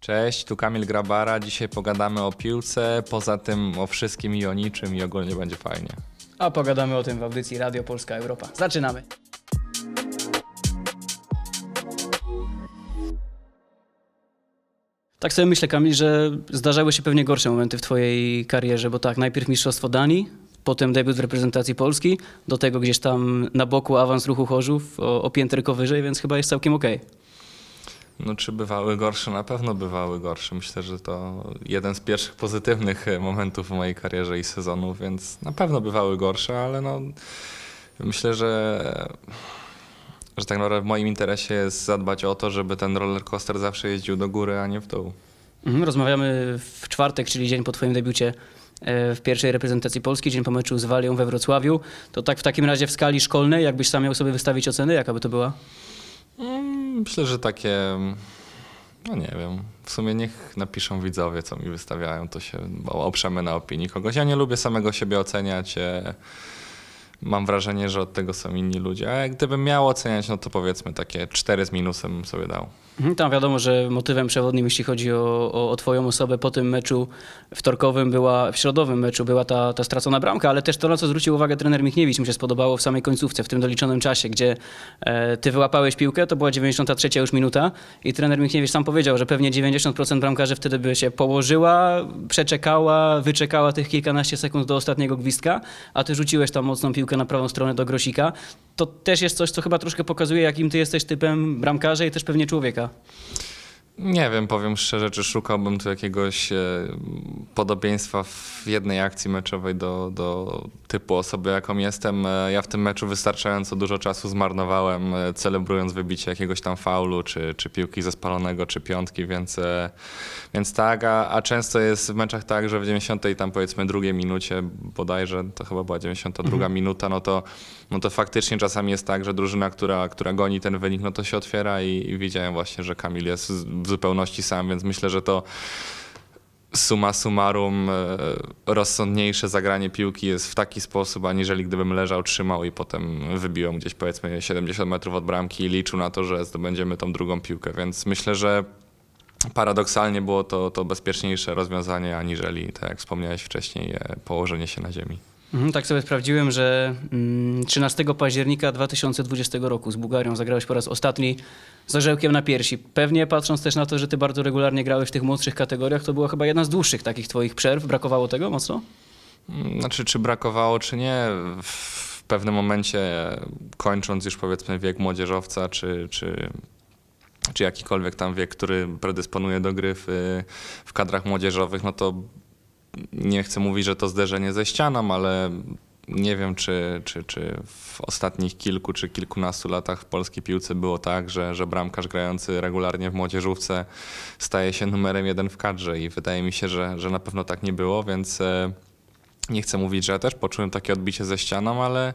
Cześć, tu Kamil Grabara. Dzisiaj pogadamy o piłce, poza tym o wszystkim i o niczym i ogólnie będzie fajnie. A pogadamy o tym w audycji Radio Polska Europa. Zaczynamy! Tak sobie myślę, Kamil, że zdarzały się pewnie gorsze momenty w Twojej karierze, bo tak, najpierw Mistrzostwo Danii, potem debiut w reprezentacji Polski, do tego gdzieś tam na boku awans ruchu Chorzów o, o wyżej, więc chyba jest całkiem okej. Okay. No, czy bywały gorsze? Na pewno bywały gorsze. Myślę, że to jeden z pierwszych pozytywnych e, momentów w mojej karierze i sezonu, więc na pewno bywały gorsze, ale no, myślę, że, że tak naprawdę w moim interesie jest zadbać o to, żeby ten roller coaster zawsze jeździł do góry, a nie w dół. Mhm, rozmawiamy w czwartek, czyli dzień po Twoim debiucie e, w pierwszej reprezentacji Polski, dzień po meczu z Walią we Wrocławiu. To tak w takim razie w skali szkolnej, jakbyś sam miał sobie wystawić ocenę, jaka by to była? Mm, myślę, że takie, no nie wiem, w sumie niech napiszą widzowie, co mi wystawiają, to się oprzemy na opinii kogoś. Ja nie lubię samego siebie oceniać. E, mam wrażenie, że od tego są inni ludzie. A gdybym miał oceniać, no to powiedzmy takie 4 z minusem sobie dał. Mhm, tam wiadomo, że motywem przewodnim, jeśli chodzi o, o, o, twoją osobę po tym meczu wtorkowym była, w środowym meczu była ta, ta stracona bramka, ale też to, na co zwrócił uwagę trener Michniewicz, mi się spodobało w samej końcówce, w tym doliczonym czasie, gdzie e, ty wyłapałeś piłkę, to była 93 już minuta i trener Michniewicz sam powiedział, że pewnie 90% bramkarzy wtedy by się położyła, przeczekała, wyczekała tych kilkanaście sekund do ostatniego gwizdka, a ty rzuciłeś tam mocną piłkę na prawą stronę do Grosika. To też jest coś, co chyba troszkę pokazuje, jakim ty jesteś typem bramkarza i też pewnie człowieka. Nie wiem, powiem szczerze, czy szukałbym tu jakiegoś e, podobieństwa w jednej akcji meczowej do, do typu osoby, jaką jestem. E, ja w tym meczu wystarczająco dużo czasu zmarnowałem, e, celebrując wybicie jakiegoś tam faulu, czy, czy piłki spalonego, czy piątki, więc, więc tak. A, a często jest w meczach tak, że w 90 tam powiedzmy drugiej minucie bodajże, to chyba była 92 mhm. minuta, no to no to faktycznie czasami jest tak, że drużyna, która, która goni ten wynik, no to się otwiera i, i widziałem właśnie, że Kamil jest w zupełności sam, więc myślę, że to suma summarum e, rozsądniejsze zagranie piłki jest w taki sposób, aniżeli gdybym leżał, trzymał i potem wybiłem gdzieś powiedzmy 70 metrów od bramki i liczył na to, że zdobędziemy tą drugą piłkę, więc myślę, że paradoksalnie było to, to bezpieczniejsze rozwiązanie, aniżeli, tak jak wspomniałeś wcześniej, e, położenie się na ziemi. Mhm, tak sobie sprawdziłem, że 13 mm, października 2020 roku z Bułgarią zagrałeś po raz ostatni z orzełkiem na piersi. Pewnie patrząc też na to, że ty bardzo regularnie grałeś w tych młodszych kategoriach, to była chyba jedna z dłuższych takich twoich przerw. Brakowało tego mocno? Mm, znaczy, czy brakowało, czy nie. W pewnym momencie, kończąc już powiedzmy wiek młodzieżowca, czy, czy czy jakikolwiek tam wiek, który predysponuje do gry w, w, kadrach młodzieżowych, no to nie chcę mówić, że to zderzenie ze ścianą, ale nie wiem, czy, czy, czy w ostatnich kilku czy kilkunastu latach w polskiej piłce było tak, że, że bramkarz grający regularnie w młodzieżówce staje się numerem jeden w kadrze i wydaje mi się, że, że na pewno tak nie było, więc e, nie chcę mówić, że ja też poczułem takie odbicie ze ścianą, ale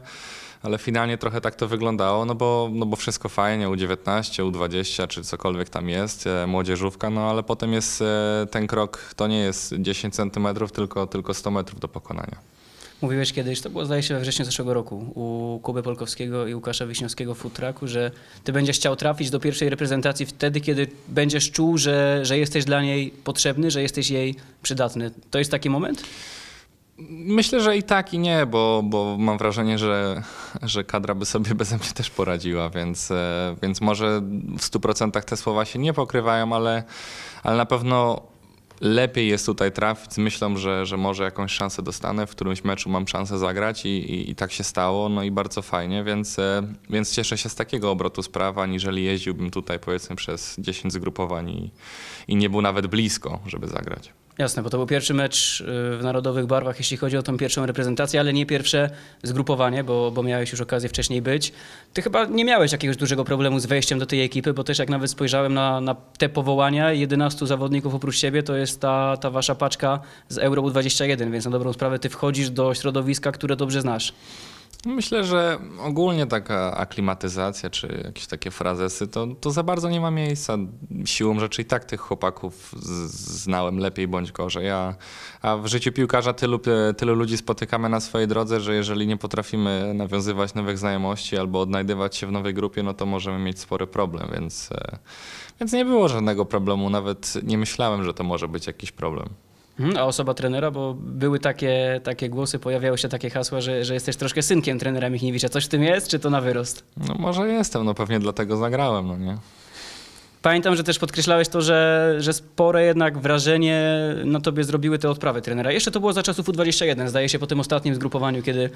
ale finalnie trochę tak to wyglądało, no bo, no bo wszystko fajnie, U19, U20 czy cokolwiek tam jest, e, młodzieżówka, no ale potem jest e, ten krok, to nie jest 10 centymetrów, tylko, tylko 100 metrów do pokonania. Mówiłeś kiedyś, to było zdaje się we wrześniu zeszłego roku, u Kuby Polkowskiego i Łukasza Wiśniowskiego w futraku, że ty będziesz chciał trafić do pierwszej reprezentacji wtedy, kiedy będziesz czuł, że, że jesteś dla niej potrzebny, że jesteś jej przydatny. To jest taki moment? Myślę, że i tak, i nie, bo, bo mam wrażenie, że, że kadra by sobie bez mnie też poradziła, więc, e, więc może w 100% te słowa się nie pokrywają, ale, ale na pewno lepiej jest tutaj trafić z myślą, że, że może jakąś szansę dostanę, w którymś meczu mam szansę zagrać i, i, i tak się stało, no i bardzo fajnie, więc, e, więc cieszę się z takiego obrotu sprawa, aniżeli jeździłbym tutaj powiedzmy przez 10 zgrupowań i, i nie był nawet blisko, żeby zagrać. Jasne, bo to był pierwszy mecz y, w narodowych barwach, jeśli chodzi o tą pierwszą reprezentację, ale nie pierwsze zgrupowanie, bo, bo miałeś już okazję wcześniej być. Ty chyba nie miałeś jakiegoś dużego problemu z wejściem do tej ekipy, bo też jak nawet spojrzałem na, na te powołania, 11 zawodników oprócz siebie to jest ta, ta wasza paczka z Euro U21, więc na dobrą sprawę ty wchodzisz do środowiska, które dobrze znasz. Myślę, że ogólnie taka aklimatyzacja czy jakieś takie frazesy to, to za bardzo nie ma miejsca. Siłą rzeczy i tak tych chłopaków znałem lepiej bądź gorzej. A, a w życiu piłkarza tylu, e, tylu ludzi spotykamy na swojej drodze, że jeżeli nie potrafimy nawiązywać nowych znajomości albo odnajdywać się w nowej grupie, no to możemy mieć spory problem. Więc, e, więc nie było żadnego problemu. Nawet nie myślałem, że to może być jakiś problem. Mhm, a osoba trenera, bo były takie, takie głosy, pojawiały się takie hasła, że, że jesteś troszkę synkiem trenera Michniewicza. Coś w tym jest, czy to na wyrost? No może jestem, no pewnie dlatego zagrałem, no nie? Pamiętam, że też podkreślałeś to, że, że spore jednak wrażenie na tobie zrobiły te odprawy trenera. Jeszcze to było za czasów U21, zdaje się po tym ostatnim zgrupowaniu, kiedy,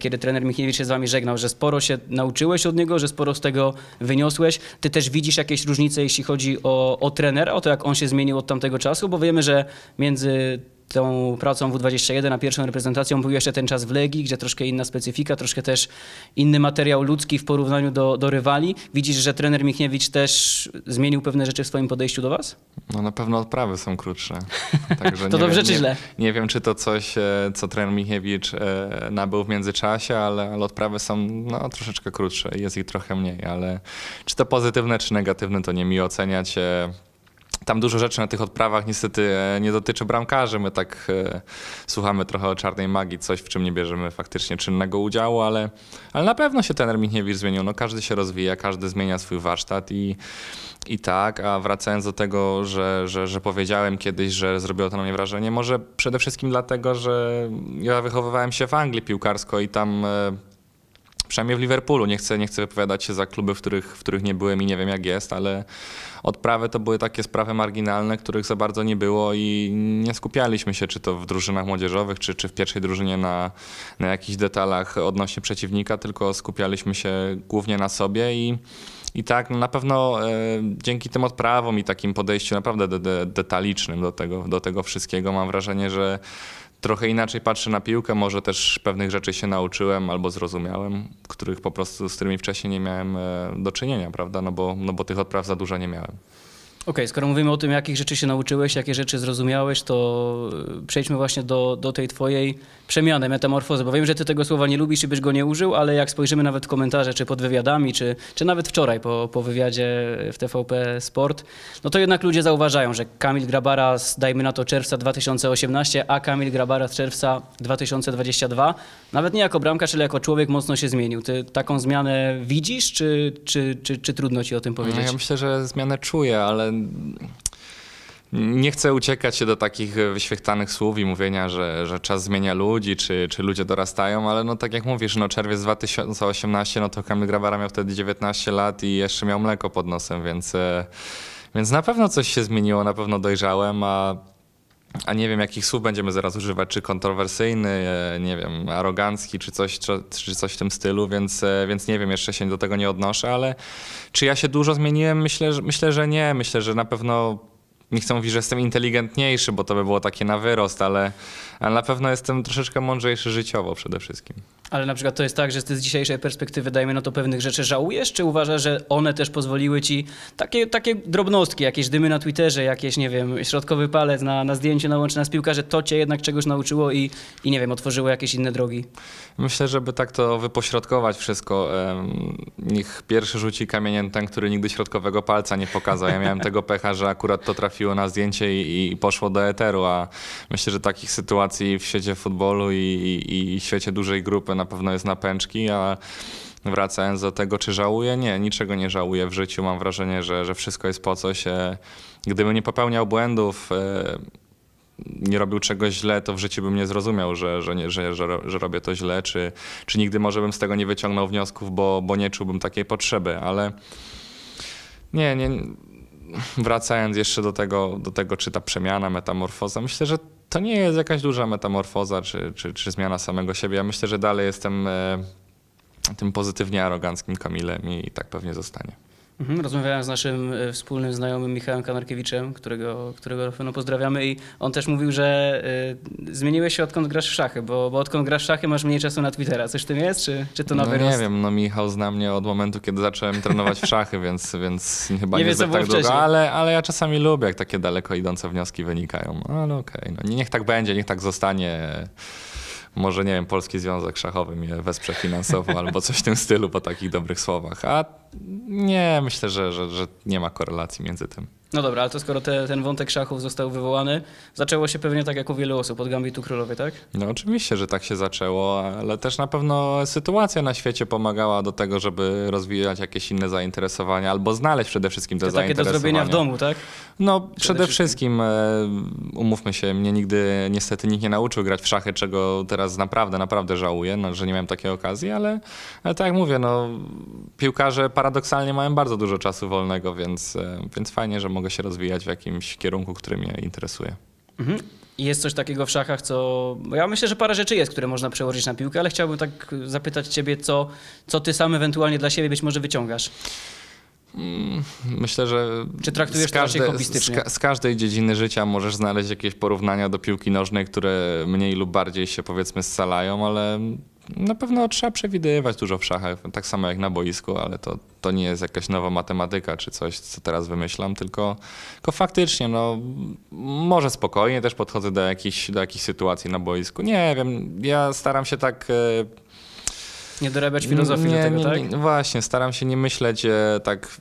kiedy trener Michniewicz się z wami żegnał, że sporo się nauczyłeś od niego, że sporo z tego wyniosłeś. Ty też widzisz jakieś różnice, jeśli chodzi o, o trenera, o to, jak on się zmienił od tamtego czasu, bo wiemy, że między tą pracą W21 na pierwszą reprezentacją był jeszcze ten czas w Legii, gdzie troszkę inna specyfika, troszkę też inny materiał ludzki w porównaniu do, do rywali. Widzisz, że trener Michniewicz też zmienił pewne rzeczy w swoim podejściu do was? No na pewno odprawy są krótsze. Także to dobrze wiem, czy nie, źle? Nie wiem, czy to coś, e, co trener Michniewicz e, nabył w międzyczasie, ale, ale odprawy są no, troszeczkę krótsze i jest ich trochę mniej, ale czy to pozytywne, czy negatywne, to nie mi oceniać. E, tam dużo rzeczy na tych odprawach niestety e, nie dotyczy bramkarzy. My tak e, słuchamy trochę o czarnej magii, coś w czym nie bierzemy faktycznie czynnego udziału, ale, ale na pewno się ten Mitniewicz zmienił. No, każdy się rozwija, każdy zmienia swój warsztat i, i tak. A wracając do tego, że, że, że powiedziałem kiedyś, że zrobiło to na mnie wrażenie, może przede wszystkim dlatego, że ja wychowywałem się w Anglii piłkarsko i tam e, przynajmniej w Liverpoolu. Nie chcę, nie chcę wypowiadać się za kluby, w których, w których nie byłem i nie wiem jak jest, ale odprawy to były takie sprawy marginalne, których za bardzo nie było i nie skupialiśmy się czy to w drużynach młodzieżowych, czy, czy w pierwszej drużynie na, na jakichś detalach odnośnie przeciwnika, tylko skupialiśmy się głównie na sobie i i tak no na pewno e, dzięki tym odprawom i takim podejściu naprawdę de de detalicznym do tego, do tego wszystkiego mam wrażenie, że trochę inaczej patrzę na piłkę, może też pewnych rzeczy się nauczyłem albo zrozumiałem, których po prostu, z którymi wcześniej nie miałem e, do czynienia, prawda, no bo, no bo tych odpraw za dużo nie miałem. Okej, okay, skoro mówimy o tym, jakich rzeczy się nauczyłeś, jakie rzeczy zrozumiałeś, to e, przejdźmy właśnie do, do tej twojej przemianę, metamorfozę, bo wiem, że ty tego słowa nie lubisz i byś go nie użył, ale jak spojrzymy nawet w komentarze, czy pod wywiadami, czy, czy nawet wczoraj po, po wywiadzie w TVP Sport, no to jednak ludzie zauważają, że Kamil Grabara z, dajmy na to, czerwca 2018, a Kamil Grabara z czerwca 2022, nawet nie jako bramka, czyli jako człowiek mocno się zmienił. Ty taką zmianę widzisz, czy, czy, czy, czy trudno ci o tym no, powiedzieć? No ja myślę, że zmianę czuję, ale nie chcę uciekać się do takich e, wyświechtanych słów i mówienia, że, że czas zmienia ludzi, czy, czy ludzie dorastają, ale no tak jak mówisz, no czerwiec 2018, no to Kamil Grabara miał wtedy 19 lat i jeszcze miał mleko pod nosem, więc, e, więc na pewno coś się zmieniło, na pewno dojrzałem, a a nie wiem, jakich słów będziemy zaraz używać, czy kontrowersyjny, e, nie wiem, arogancki, czy coś, czy, czy, coś w tym stylu, więc, więc nie wiem, jeszcze się do tego nie odnoszę, ale czy ja się dużo zmieniłem? Myślę, że, myślę, że nie. Myślę, że na pewno nie chcę mówić, że jestem inteligentniejszy, bo to by było takie na wyrost, ale, ale na pewno jestem troszeczkę mądrzejszy życiowo przede wszystkim. Ale na przykład to jest tak, że ty z dzisiejszej perspektywy, dajmy no to pewnych rzeczy, żałujesz, czy uważasz, że one też pozwoliły ci takie, takie drobnostki, jakieś dymy na Twitterze, jakieś, nie wiem, środkowy palec na, na zdjęciu na łączy na spiłka, że to cię jednak czegoś nauczyło i, i nie wiem, otworzyło jakieś inne drogi? Myślę, żeby tak to wypośrodkować wszystko. Niech pierwszy rzuci kamieniem ten, który nigdy środkowego palca nie pokazał. Ja miałem tego pecha, że akurat to trafi trafiło na zdjęcie i, i, poszło do eteru, a myślę, że takich sytuacji w świecie futbolu i, i, i świecie dużej grupy na pewno jest na pęczki, a wracając do tego, czy żałuję? Nie, niczego nie żałuję w życiu. Mam wrażenie, że, że wszystko jest po coś. E, gdybym nie popełniał błędów, e, nie robił czegoś źle, to w życiu bym nie zrozumiał, że, że, nie, że, że, że robię to źle, czy, czy nigdy może bym z tego nie wyciągnął wniosków, bo, bo nie czułbym takiej potrzeby, ale nie, nie, wracając jeszcze do tego, do tego, czy ta przemiana, metamorfoza, myślę, że to nie jest jakaś duża metamorfoza czy, czy, czy zmiana samego siebie. Ja myślę, że dalej jestem e, tym pozytywnie aroganckim Kamilem i tak pewnie zostanie. Mhm, rozmawiałem z naszym e, wspólnym znajomym Michałem Kamarkiewiczem, którego, którego no, pozdrawiamy i on też mówił, że y, zmieniłeś się odkąd grasz w szachy, bo, bo odkąd grasz w szachy masz mniej czasu na Twittera. Coś w tym jest, czy, czy to nowy no, Nie rost? wiem, no Michał zna mnie od momentu, kiedy zacząłem trenować w szachy, więc, więc chyba nie, nie wie, tak długo, ale, ale ja czasami lubię, jak takie daleko idące wnioski wynikają. Ale okej, okay, no, niech tak będzie, niech tak zostanie może nie wiem, Polski Związek Szachowy mnie wesprze finansowo albo coś w tym stylu po takich dobrych słowach. A nie, myślę, że, że, że nie ma korelacji między tym. No dobra, ale to skoro te, ten wątek szachów został wywołany, zaczęło się pewnie tak jak u wielu osób od Gambitu Królowej, tak? No oczywiście, że tak się zaczęło, ale też na pewno sytuacja na świecie pomagała do tego, żeby rozwijać jakieś inne zainteresowania albo znaleźć przede wszystkim te to takie do zrobienia w domu, tak? No przede, przede wszystkim. wszystkim, e, umówmy się, mnie nigdy niestety nikt nie nauczył grać w szachy, czego teraz naprawdę, naprawdę żałuję, no, że nie miałem takiej okazji, ale, ale tak jak mówię, no piłkarze paradoksalnie miałem bardzo dużo czasu wolnego, więc, e, więc fajnie, że mogę się rozwijać w jakimś kierunku, który mnie interesuje. Mhm. Jest coś takiego w szachach, co. Ja myślę, że parę rzeczy jest, które można przełożyć na piłkę, ale chciałbym tak zapytać Ciebie, co, co Ty sam ewentualnie dla siebie być może wyciągasz. Mm, myślę, że. Czy traktujesz z każde, to Z, z, każdej dziedziny życia możesz znaleźć jakieś porównania do piłki nożnej, które mniej lub bardziej się powiedzmy scalają, ale na pewno trzeba przewidywać dużo w szachach, tak samo jak na boisku, ale to, to nie jest jakaś nowa matematyka czy coś, co teraz wymyślam, tylko, tylko faktycznie, no, może spokojnie też podchodzę do jakichś, do jakichś sytuacji na boisku. Nie wiem, ja staram się tak. E, nie dorabiać filozofii nie, do tego, nie, tak? Nie, właśnie, staram się nie myśleć e, tak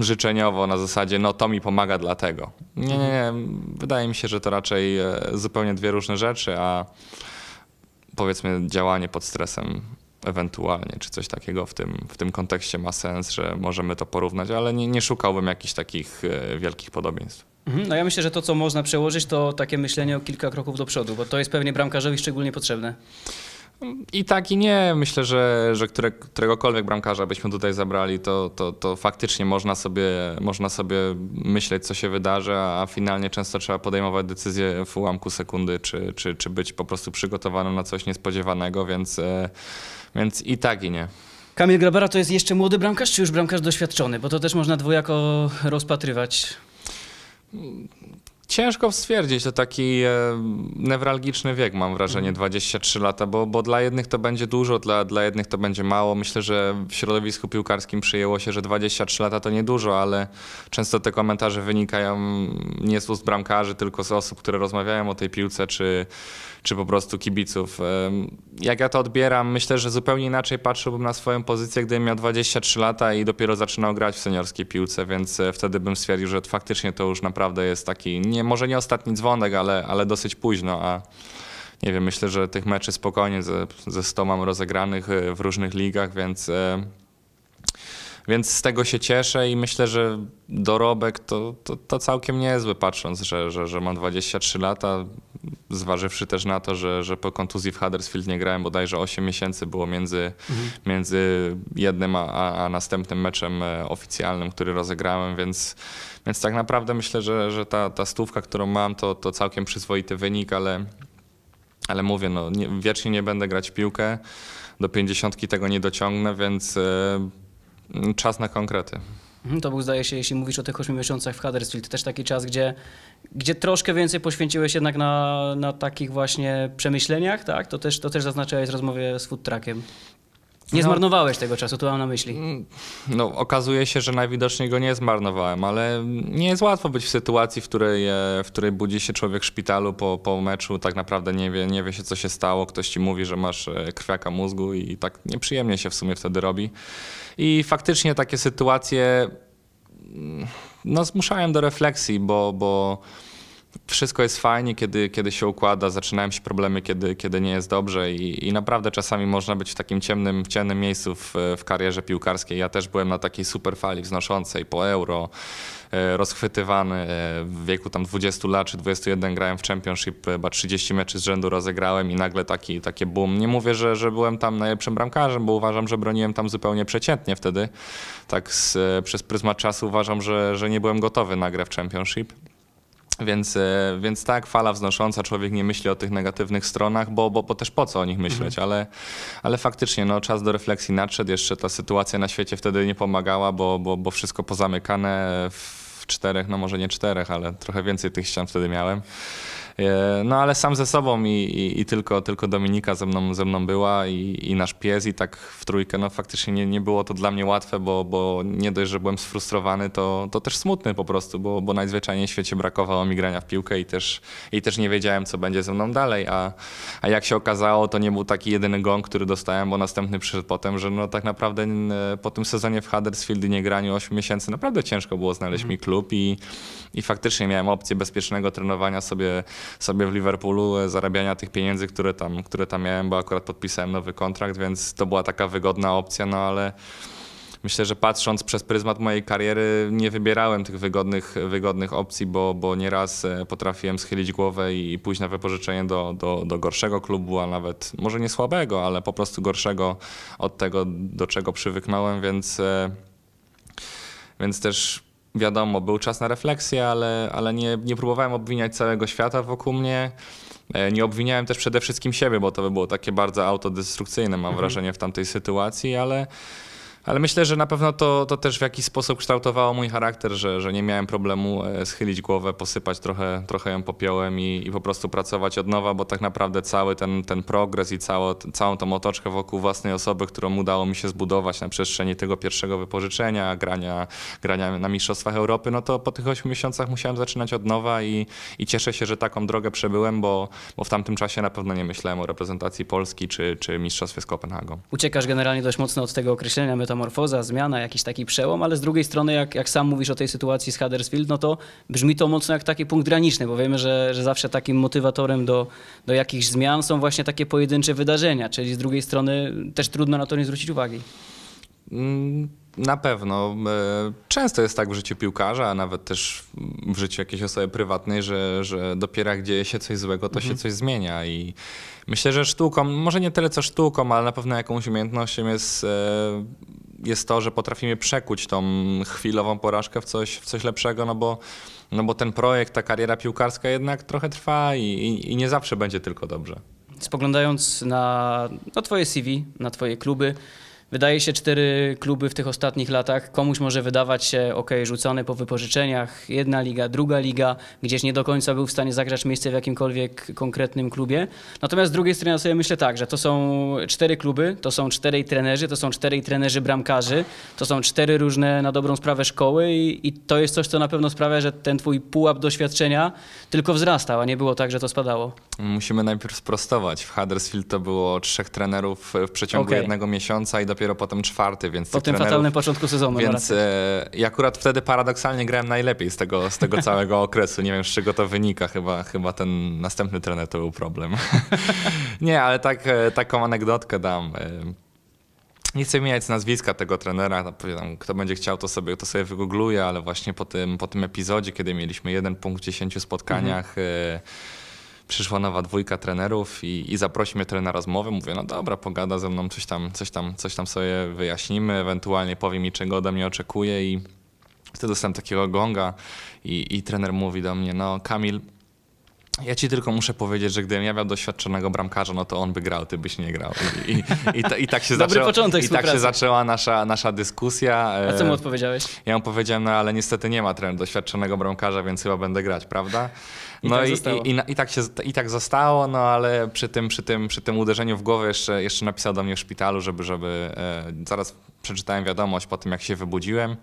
życzeniowo na zasadzie, no to mi pomaga dlatego. Nie, nie, nie. Wydaje mi się, że to raczej e, zupełnie dwie różne rzeczy, a powiedzmy działanie pod stresem ewentualnie, czy coś takiego w tym, w tym kontekście ma sens, że możemy to porównać, ale nie, nie szukałbym jakichś takich e, wielkich podobieństw. Mhm, no ja myślę, że to, co można przełożyć, to takie myślenie o kilka kroków do przodu, bo to jest pewnie bramkarzowi szczególnie potrzebne. I tak, i nie. Myślę, że, że które, któregokolwiek bramkarza byśmy tutaj zabrali, to, to, to faktycznie można sobie, można sobie myśleć, co się wydarzy, a finalnie często trzeba podejmować decyzję w ułamku sekundy, czy, czy, czy być po prostu przygotowanym na coś niespodziewanego, więc, e, więc i tak, i nie. Kamil Grabera to jest jeszcze młody bramkarz, czy już bramkarz doświadczony? Bo to też można dwojako rozpatrywać. Ciężko stwierdzić, to taki e, newralgiczny wiek, mam wrażenie, 23 mhm. lata, bo, bo dla jednych to będzie dużo, dla, dla jednych to będzie mało. Myślę, że w środowisku piłkarskim przyjęło się, że 23 lata to niedużo, ale często te komentarze wynikają nie z ust bramkarzy, tylko z osób, które rozmawiają o tej piłce, czy, czy po prostu kibiców. Jak ja to odbieram, myślę, że zupełnie inaczej patrzyłbym na swoją pozycję, gdybym miał 23 lata i dopiero zaczynał grać w seniorskiej piłce, więc e, wtedy bym stwierdził, że faktycznie to już naprawdę jest taki, nie, może nie ostatni dzwonek, ale, ale dosyć późno, a nie wiem, myślę, że tych meczy spokojnie ze, ze 100 mam rozegranych e, w różnych ligach, więc e, więc z tego się cieszę i myślę, że dorobek to, to, to całkiem niezły, patrząc, że, że, że mam 23 lata, zważywszy też na to, że, że po kontuzji w Huddersfield nie grałem bodajże 8 miesięcy, było między, mhm. między jednym a, a następnym meczem e, oficjalnym, który rozegrałem, więc, więc tak naprawdę myślę, że, że ta, ta stówka, którą mam, to, to całkiem przyzwoity wynik, ale, ale mówię, no, nie, wiecznie nie będę grać piłkę, do 50 tego nie dociągnę, więc... Yy, Mm, czas na konkrety. Mhm, to był, zdaje się, jeśli mówisz o tych 8 miesiącach w Huddersfield, też taki czas, gdzie, gdzie troszkę więcej poświęciłeś jednak na, na takich właśnie przemyśleniach, tak? To też, to też zaznaczałeś w rozmowie z Food Truckiem. Nie no. zmarnowałeś tego czasu, tu mam na myśli. Mm, no, okazuje się, że najwidoczniej go nie zmarnowałem, ale nie jest łatwo być w sytuacji, w której, e, w której budzi się człowiek w szpitalu po, po meczu, tak naprawdę nie wie, nie wie się, co się stało, ktoś ci mówi, że masz e, krwiaka mózgu i tak nieprzyjemnie się w sumie wtedy robi. I faktycznie takie sytuacje mm, no, zmuszają do refleksji, bo, bo wszystko jest fajnie, kiedy, kiedy się układa, zaczynają się problemy, kiedy, kiedy nie jest dobrze I, i naprawdę czasami można być w takim ciemnym, ciemnym miejscu w, w karierze piłkarskiej. Ja też byłem na takiej super fali wznoszącej po euro, e, rozchwytywany e, w wieku tam 20 lat czy 21 grałem w Championship, e, chyba 30 meczy z rzędu rozegrałem i nagle taki, taki boom. Nie mówię, że, że byłem tam najlepszym bramkarzem, bo uważam, że broniłem tam zupełnie przeciętnie wtedy. Tak z, przez pryzmat czasu uważam, że, że nie byłem gotowy na grę w Championship. Więc, e, więc tak, fala wznosząca, człowiek nie myśli o tych negatywnych stronach, bo, bo, bo też po co o nich myśleć, mhm. ale, ale faktycznie no, czas do refleksji nadszedł, jeszcze ta sytuacja na świecie wtedy nie pomagała, bo, bo, bo wszystko pozamykane w czterech, no może nie czterech, ale trochę więcej tych ścian wtedy miałem. E, no ale sam ze sobą i, i, i, tylko, tylko Dominika ze mną, ze mną była i, i, nasz pies i tak w trójkę, no faktycznie nie, nie było to dla mnie łatwe, bo, bo nie dość, że byłem sfrustrowany, to, to też smutny po prostu, bo, bo najzwyczajniej w świecie brakowało mi grania w piłkę i też, i też nie wiedziałem, co będzie ze mną dalej, a, a jak się okazało, to nie był taki jedyny gong, który dostałem, bo następny przyszedł potem, że no tak naprawdę po tym sezonie w Huddersfield i nie graniu 8 miesięcy naprawdę ciężko było znaleźć mm. mi klub i, i faktycznie miałem opcję bezpiecznego trenowania sobie sobie w Liverpoolu e, zarabiania tych pieniędzy, które tam, które tam miałem, bo akurat podpisałem nowy kontrakt, więc to była taka wygodna opcja, no ale myślę, że patrząc przez pryzmat mojej kariery, nie wybierałem tych wygodnych, wygodnych opcji, bo, bo nieraz e, potrafiłem schylić głowę i pójść na wypożyczenie do, do, do gorszego klubu, a nawet może nie słabego, ale po prostu gorszego od tego, do czego przywyknąłem, więc, e, więc też wiadomo, był czas na refleksję, ale, ale nie, nie próbowałem obwiniać całego świata wokół mnie. E, nie obwiniałem też przede wszystkim siebie, bo to by było takie bardzo autodestrukcyjne, mam mhm. wrażenie, w tamtej sytuacji, ale ale myślę, że na pewno to, to też w jakiś sposób kształtowało mój charakter, że, że nie miałem problemu e, schylić głowę, posypać trochę, trochę ją popiołem i, i po prostu pracować od nowa, bo tak naprawdę cały ten, ten progres i cało, całą tą otoczkę wokół własnej osoby, którą udało mi się zbudować na przestrzeni tego pierwszego wypożyczenia, grania, grania na Mistrzostwach Europy, no to po tych 8 miesiącach musiałem zaczynać od nowa i, i cieszę się, że taką drogę przebyłem, bo, bo w tamtym czasie na pewno nie myślałem o reprezentacji Polski czy, czy Mistrzostwie z Kopenhagą. Uciekasz generalnie dość mocno od tego określenia metodyki metamorfoza, zmiana, jakiś taki przełom, ale z drugiej strony, jak, jak sam mówisz o tej sytuacji z Huddersfield, no to brzmi to mocno jak taki punkt graniczny, bo wiemy, że, że zawsze takim motywatorem do, do jakichś zmian są właśnie takie pojedyncze wydarzenia, czyli z drugiej strony też trudno na to nie zwrócić uwagi. Mm, na pewno. E, często jest tak w życiu piłkarza, a nawet też w życiu jakiejś osoby prywatnej, że, że dopiero jak dzieje się coś złego, to mhm. się coś zmienia. I myślę, że sztuką, może nie tyle co sztuką, ale na pewno jakąś umiejętnością jest e, jest to, że potrafimy przekuć tą chwilową porażkę w coś, w coś lepszego, no bo, no bo ten projekt, ta kariera piłkarska jednak trochę trwa i, i, i nie zawsze będzie tylko dobrze. Spoglądając na, na Twoje CV, na Twoje kluby, Wydaje się, cztery kluby w tych ostatnich latach. Komuś może wydawać się, ok, rzucony po wypożyczeniach, jedna liga, druga liga, gdzieś nie do końca był w stanie zagrać miejsce w jakimkolwiek konkretnym klubie. Natomiast z drugiej strony ja sobie myślę tak, że to są cztery kluby, to są czterej trenerzy, to są czterej trenerzy bramkarzy, to są cztery różne na dobrą sprawę szkoły i, i to jest coś, co na pewno sprawia, że ten twój pułap doświadczenia tylko wzrastał, a nie było tak, że to spadało. Musimy najpierw sprostować. W Huddersfield to było trzech trenerów w przeciągu okay. jednego miesiąca i dopiero dopiero potem czwarty, więc Po tym trenerów, fatalnym początku sezonu. No więc no akurat wtedy paradoksalnie grałem najlepiej z tego, z tego całego okresu. Nie wiem, z czego to wynika. Chyba, chyba ten następny trener to był problem. nie, ale tak, e, taką anegdotkę dam. E, nie chcę mijać nazwiska tego trenera, no, kto będzie chciał, to sobie, to sobie wygoogluje, ale właśnie po tym, po tym epizodzie, kiedy mieliśmy jeden punkt w dziesięciu spotkaniach, mhm przyszła nowa dwójka trenerów i, i zaprosi mnie trener na rozmowę. Mówię, no dobra, pogada ze mną, coś tam, coś tam, coś tam sobie wyjaśnimy, ewentualnie powie mi, czego ode mnie oczekuje i wtedy dostałem takiego gonga i, i trener mówi do mnie, no Kamil, ja ci tylko muszę powiedzieć, że gdybym ja miał doświadczonego bramkarza, no to on by grał, ty byś nie grał. I, i, i, ta, i tak, się zaczęło, i tak się zaczęła nasza, nasza dyskusja. A co e, mu odpowiedziałeś? Ja mu powiedziałem, no ale niestety nie ma trener doświadczonego bramkarza, więc chyba będę grać, prawda? I no tak i, i, i, tak się, i tak zostało, no ale przy tym, przy tym, przy tym uderzeniu w głowę jeszcze, jeszcze napisał do mnie w szpitalu, żeby, żeby e, zaraz przeczytałem wiadomość po tym, jak się wybudziłem.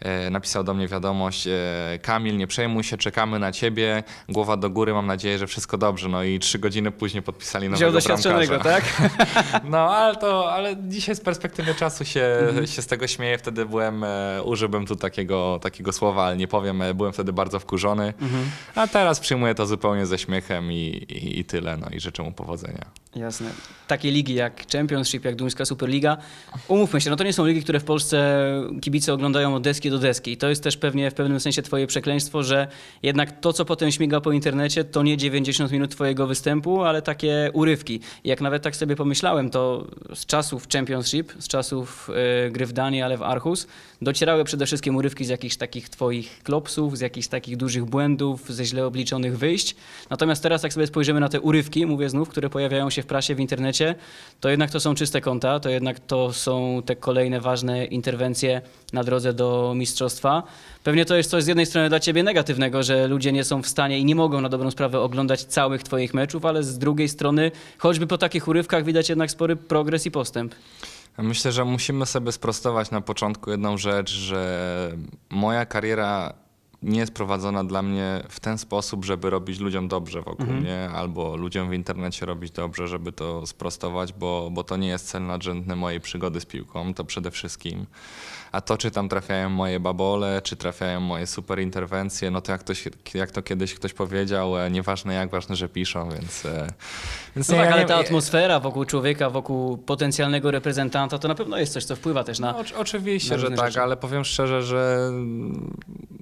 E, napisał do mnie wiadomość, e, Kamil, nie przejmuj się, czekamy na ciebie, głowa do góry, mam nadzieję, że wszystko dobrze. No i trzy godziny później podpisali nowego Wziął doświadczonego, tak? no, ale to, ale dzisiaj z perspektywy czasu się, mhm. się z tego śmieję, wtedy byłem, e, użyłbym tu takiego, takiego słowa, ale nie powiem, byłem wtedy bardzo wkurzony, mhm. a teraz przyjmuję to zupełnie ze śmiechem i, i, i tyle, no i życzę mu powodzenia. Jasne. Takie ligi jak Championship, jak Duńska Superliga, umówmy się, no to nie są ligi, które w Polsce kibice oglądają od deski deski do deski. I to jest też pewnie w pewnym sensie twoje przekleństwo, że jednak to, co potem śmiga po internecie, to nie 90 minut twojego występu, ale takie urywki. I jak nawet tak sobie pomyślałem, to z czasów Championship, z czasów yy, gry w Danii, ale w Archus, docierały przede wszystkim urywki z jakichś takich twoich klopsów, z jakichś takich dużych błędów, ze źle obliczonych wyjść. Natomiast teraz, jak sobie spojrzymy na te urywki, mówię znów, które pojawiają się w prasie, w internecie, to jednak to są czyste konta, to jednak to są te kolejne ważne interwencje na drodze do mistrzostwa. Pewnie to jest coś z jednej strony dla ciebie negatywnego, że ludzie nie są w stanie i nie mogą na dobrą sprawę oglądać całych twoich meczów, ale z drugiej strony, choćby po takich urywkach widać jednak spory progres i postęp. Myślę, że musimy sobie sprostować na początku jedną rzecz, że moja kariera nie jest prowadzona dla mnie w ten sposób, żeby robić ludziom dobrze wokół mhm. mnie, albo ludziom w internecie robić dobrze, żeby to sprostować, bo, bo to nie jest cel nadrzędny mojej przygody z piłką, to przede wszystkim. A to, czy tam trafiają moje babole, czy trafiają moje super interwencje, no to jak, ktoś, jak to kiedyś ktoś powiedział, e, nieważne jak, ważne, że piszą, więc... E, więc no tak, ja ale ta atmosfera wokół człowieka, wokół potencjalnego reprezentanta, to na pewno jest coś, co wpływa też na... No, oczywiście, na że tak, rzeczy. ale powiem szczerze, że